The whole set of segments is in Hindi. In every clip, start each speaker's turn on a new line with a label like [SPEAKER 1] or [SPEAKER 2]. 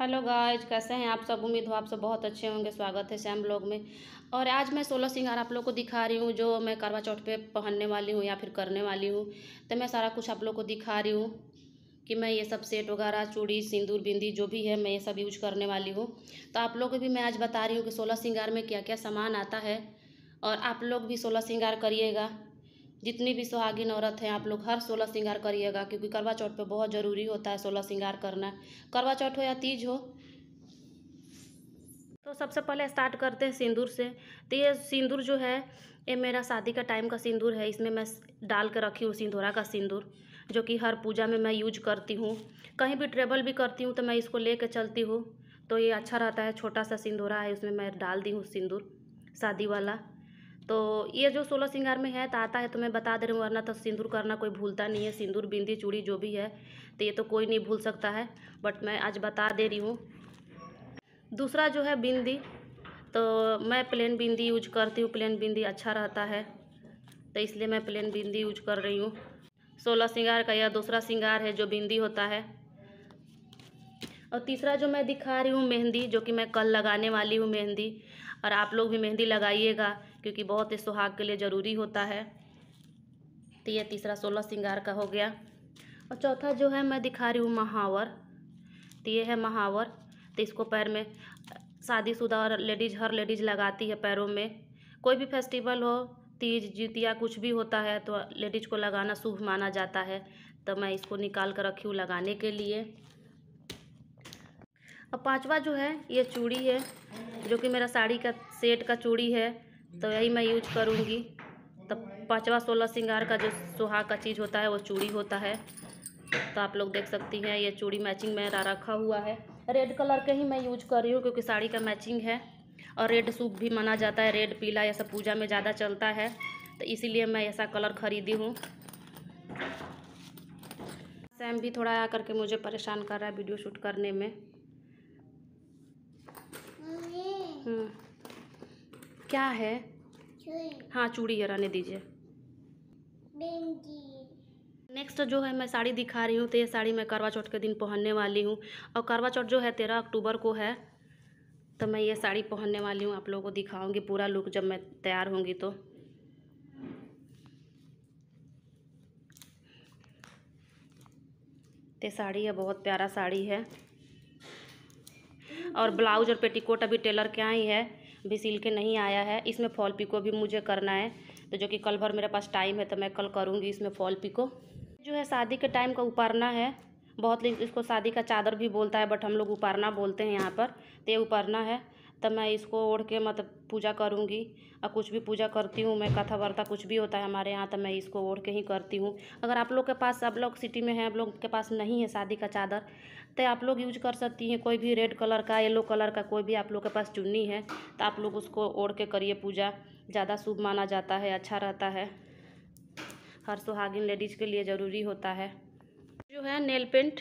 [SPEAKER 1] हेलो गाइज कैसे हैं आप सब उम्मीद हो आप सब बहुत अच्छे होंगे स्वागत है सैम ब्लॉग में और आज मैं सोलह सिंगार आप लोग को दिखा रही हूँ जो मैं करवा चौथ पे पहनने वाली हूँ या फिर करने वाली हूँ तो मैं सारा कुछ आप लोग को दिखा रही हूँ कि मैं ये सब सेट वगैरह चूड़ी सिंदूर बिंदी जो भी है मैं ये सब यूज करने वाली हूँ तो आप लोग को भी मैं आज बता रही हूँ कि सोलह सिंगार में क्या क्या सामान आता है और आप लोग भी सोलह सिंगार करिएगा जितनी भी सुहागिन औरत हैं आप लोग हर सोलह श्रृंगार करिएगा क्योंकि करवा चौथ पे बहुत ज़रूरी होता है सोलह श्रृंगार करना करवा चौथ हो या तीज हो तो सबसे पहले स्टार्ट करते हैं सिंदूर से तो ये सिंदूर जो है ये मेरा शादी का टाइम का सिंदूर है इसमें मैं डाल के रखी हूँ सिंदूरा का सिंदूर जो कि हर पूजा में मैं यूज करती हूँ कहीं भी ट्रेवल भी करती हूँ तो मैं इसको ले कर चलती हूँ तो ये अच्छा रहता है छोटा सा सिंदूरा है उसमें मैं डाल दी हूँ सिंदूर शादी वाला तो ये जो सोलह सिंगार में है तो आता है तो मैं बता दे रही हूँ वरना तो सिंदूर करना कोई भूलता नहीं है सिंदूर बिंदी चूड़ी जो भी है तो ये तो कोई नहीं भूल सकता है बट मैं आज बता दे रही हूँ दूसरा जो है बिंदी तो मैं प्लेन बिंदी यूज करती हूँ प्लेन बिंदी अच्छा रहता है तो इसलिए मैं प्लेन बिंदी यूज कर रही हूँ सोलह सिंगार का यह दूसरा सिंगार है जो बिंदी होता है और तीसरा जो मैं दिखा रही हूँ मेहंदी जो कि मैं कल लगाने वाली हूँ मेहंदी और आप लोग भी मेहंदी लगाइएगा क्योंकि बहुत ही सुहाग के लिए ज़रूरी होता है तो ये तीसरा सोलह श्रृंगार का हो गया और चौथा जो है मैं दिखा रही हूँ महावर तो ये है महावर तो इसको पैर में शादीशुदा और लेडीज़ हर लेडीज़ लगाती है पैरों में कोई भी फेस्टिवल हो तीज जीतिया कुछ भी होता है तो लेडीज़ को लगाना शुभ माना जाता है तो मैं इसको निकाल कर रखी हूँ लगाने के लिए अब पांचवा जो है ये चूड़ी है जो कि मेरा साड़ी का सेट का चूड़ी है तो यही मैं यूज करूँगी तो पाँचवा सोलह सिंगार का जो सुहाग का चीज़ होता है वो चूड़ी होता है तो आप लोग देख सकती हैं ये चूड़ी मैचिंग मेरा रखा हुआ है रेड कलर के ही मैं यूज कर रही हूँ क्योंकि साड़ी का मैचिंग है और रेड सूप भी माना जाता है रेड पीला यह सब पूजा में ज़्यादा चलता है तो इसीलिए मैं ऐसा कलर ख़रीदी हूँ सैम भी थोड़ा आकर के मुझे परेशान कर रहा है वीडियो शूट करने में क्या है हाँ चूड़ी हराने दीजिए नेक्स्ट जो है मैं साड़ी दिखा रही हूँ तो ये साड़ी मैं करवा चौथ के दिन पहनने वाली हूँ और करवा चौथ जो है तेरह अक्टूबर को है तो मैं ये साड़ी पहनने वाली हूँ आप लोगों को दिखाऊंगी पूरा लुक जब मैं तैयार होंगी तो ये साड़ी है बहुत प्यारा साड़ी है और ब्लाउज और पेटीकोट अभी टेलर के यहाँ ही है भी सिल के नहीं आया है इसमें फॉल पिको भी मुझे करना है तो जो कि कल भर मेरे पास टाइम है तो मैं कल करूँगी इसमें फॉल पिको जो है शादी के टाइम का उपारना है बहुत लोग इसको शादी का चादर भी बोलता है बट हम लोग उपारना बोलते हैं यहाँ पर तो ये उपारना है तो मैं इसको ओढ़ के मतलब पूजा करूँगी और कुछ भी पूजा करती हूँ मैं कथा वर्ता कुछ भी होता है हमारे यहाँ तो मैं इसको ओढ़ के ही करती हूँ अगर आप लोग के पास आप लोग सिटी में हैं आप लोग के पास नहीं है शादी का चादर तो आप लोग यूज कर सकती हैं कोई भी रेड कलर का येलो कलर का कोई भी आप लोग के पास चुन्नी है तो आप लोग उसको ओढ़ के करिए पूजा ज़्यादा शुभ माना जाता है अच्छा रहता है हर सुहागिन लेडीज़ के लिए ज़रूरी होता है जो है नेल पेंट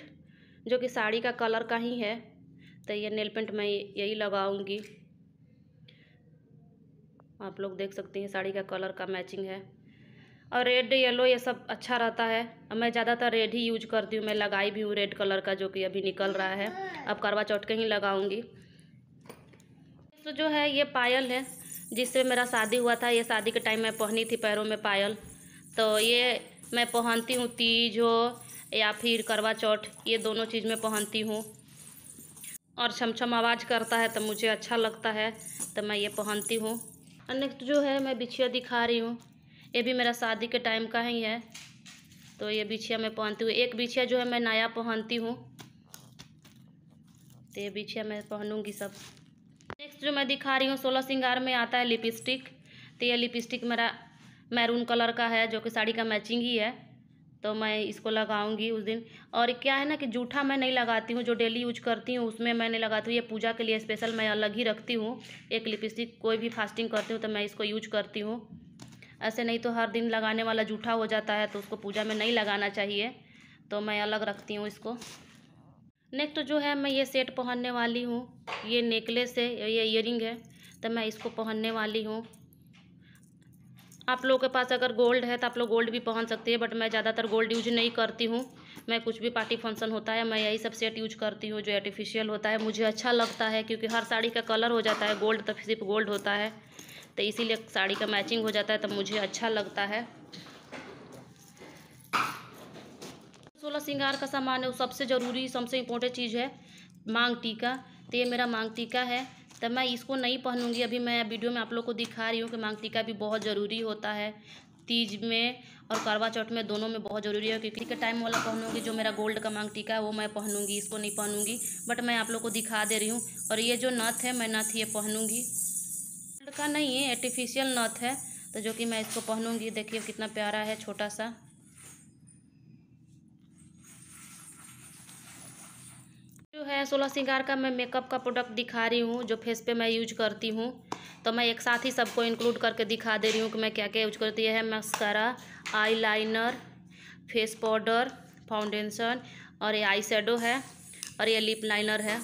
[SPEAKER 1] जो कि साड़ी का कलर का ही है तो ये नेल पेंट मैं यही लगाऊंगी आप लोग देख सकते हैं साड़ी का कलर का मैचिंग है और रेड येलो ये सब अच्छा रहता है मैं ज़्यादातर रेड ही यूज करती हूँ मैं लगाई भी हूँ रेड कलर का जो कि अभी निकल रहा है अब करवा चौथ के ही लगाऊंगी तो जो है ये पायल है जिससे मेरा शादी हुआ था ये शादी के टाइम मैं पहनी थी पैरों में पायल तो ये मैं पहनती हूँ तीज हो या फिर करवा चौथ ये दोनों चीज़ में पहनती हूँ और छमछम आवाज़ करता है तो मुझे अच्छा लगता है तो मैं ये पहनती हूँ नेक्स्ट जो है मैं बिछिया दिखा रही हूँ ये भी मेरा शादी के टाइम का ही है तो ये बिछिया मैं पहनती हूँ एक बिछिया जो है मैं नया पहनती हूँ तो ये बिछिया मैं पहनूँगी सब नेक्स्ट जो मैं दिखा रही हूँ सोलह सिंगार में आता है लिपस्टिक तो ये लिपस्टिक मेरा मैरून कलर का है जो कि साड़ी का मैचिंग ही है तो मैं इसको लगाऊंगी उस दिन और क्या है ना कि जूठा मैं नहीं लगाती हूँ जो डेली यूज करती हूँ उसमें मैं नहीं लगाती हूँ ये पूजा के लिए स्पेशल मैं अलग ही रखती हूँ एक लिपस्टिक कोई भी फास्टिंग करती हूँ तो मैं इसको यूज करती हूँ ऐसे नहीं तो हर दिन लगाने वाला जूठा हो जाता है तो उसको पूजा में नहीं लगाना चाहिए तो मैं अलग रखती हूँ इसको नेक्स्ट तो जो है मैं ये सेट पहनने वाली हूँ ये नेकलेस है ये इयरिंग है तो मैं इसको पहनने वाली हूँ आप लोगों के पास अगर गोल्ड है तो आप लोग गोल्ड भी पहन सकते हैं बट मैं ज़्यादातर गोल्ड यूज नहीं करती हूँ मैं कुछ भी पार्टी फंक्शन होता है मैं यही सब सेट यूज करती हूँ जो आर्टिफिशियल होता है मुझे अच्छा लगता है क्योंकि हर साड़ी का कलर हो जाता है गोल्ड तो सिर्फ गोल्ड होता है तो इसीलिए साड़ी का मैचिंग हो जाता है तब मुझे अच्छा लगता है सोलह श्रृंगार का सामान है वो सबसे ज़रूरी सबसे इम्पोर्टेंट चीज़ है मांग टीका तो ये मेरा मांग टीका है तब मैं इसको नहीं पहनूंगी अभी मैं वीडियो में आप लोग को दिखा रही हूँ कि मांग टीका भी बहुत ज़रूरी होता है तीज में और करवा चौथ में दोनों में बहुत ज़रूरी है क्योंकि टाइम वाला पहनूंगी जो मेरा गोल्ड का मांग टीका है वो मैं पहनूंगी इसको नहीं पहनूंगी बट मैं आप लोग को दिखा दे रही हूँ और ये जो नथ है मैं नथ ये पहनूंगी का नहीं है आर्टिफिशियल नथ है तो जो कि मैं इसको पहनूंगी देखिए कितना प्यारा है छोटा सा जो है सोलह सिंगार का मैं मेकअप का प्रोडक्ट दिखा रही हूँ जो फेस पे मैं यूज करती हूँ तो मैं एक साथ ही सबको इंक्लूड करके दिखा दे रही हूँ कि मैं क्या क्या यूज करती है mascara eyeliner face powder foundation और ये आई शेडो है और ये लिप लाइनर है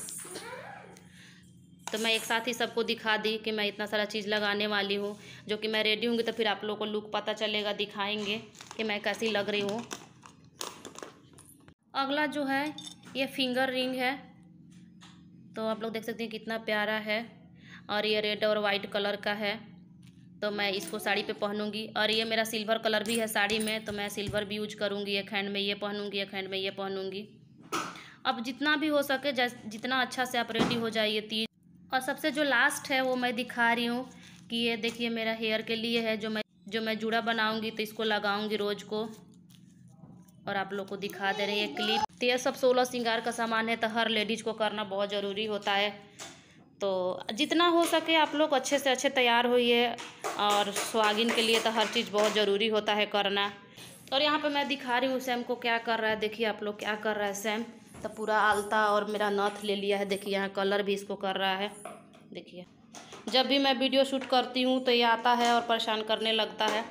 [SPEAKER 1] तो मैं एक साथ ही सबको दिखा दी कि मैं इतना सारा चीज़ लगाने वाली हूँ जो कि मैं रेडी होंगी तो फिर आप लोगों को लुक पता चलेगा दिखाएंगे कि मैं कैसी लग रही हूँ अगला जो है ये फिंगर रिंग है तो आप लोग देख सकते हैं कितना प्यारा है और ये रेड और वाइट कलर का है तो मैं इसको साड़ी पे पहनूंगी और ये मेरा सिल्वर कलर भी है साड़ी में तो मैं सिल्वर भी यूज करूँगी एक हैंड में ये पहनूंगी एक हैंड में ये पहनूंगी अब जितना भी हो सके जितना अच्छा से आप रेडी हो जाइए तीज और सबसे जो लास्ट है वो मैं दिखा रही हूँ कि ये देखिए मेरा हेयर के लिए है जो मैं जो मैं जूड़ा बनाऊँगी तो इसको लगाऊँगी रोज़ को और आप लोग को दिखा दे रही है क्लिप तो यह सब सोलह श्रृंगार का सामान है तो हर लेडीज़ को करना बहुत ज़रूरी होता है तो जितना हो सके आप लोग अच्छे से अच्छे तैयार होइए और स्वागिन के लिए तो हर चीज़ बहुत ज़रूरी होता है करना और यहाँ पे मैं दिखा रही हूँ सैम को क्या कर रहा है देखिए आप लोग क्या कर रहा है सैम तो पूरा आलता और मेरा नथ ले लिया है देखिए यहाँ कलर भी इसको कर रहा है देखिए जब भी मैं वीडियो शूट करती हूँ तो ये आता है और परेशान करने लगता है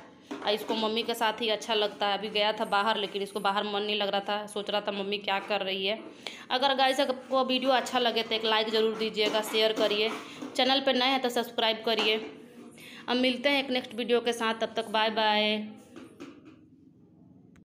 [SPEAKER 1] और इसको मम्मी के साथ ही अच्छा लगता है अभी गया था बाहर लेकिन इसको बाहर मन नहीं लग रहा था सोच रहा था मम्मी क्या कर रही है अगर गाइस आपको वीडियो अच्छा लगे तो एक लाइक ज़रूर दीजिएगा शेयर करिए चैनल पर नए हैं तो सब्सक्राइब करिए अब मिलते हैं एक नेक्स्ट वीडियो के साथ तब तक बाय बाय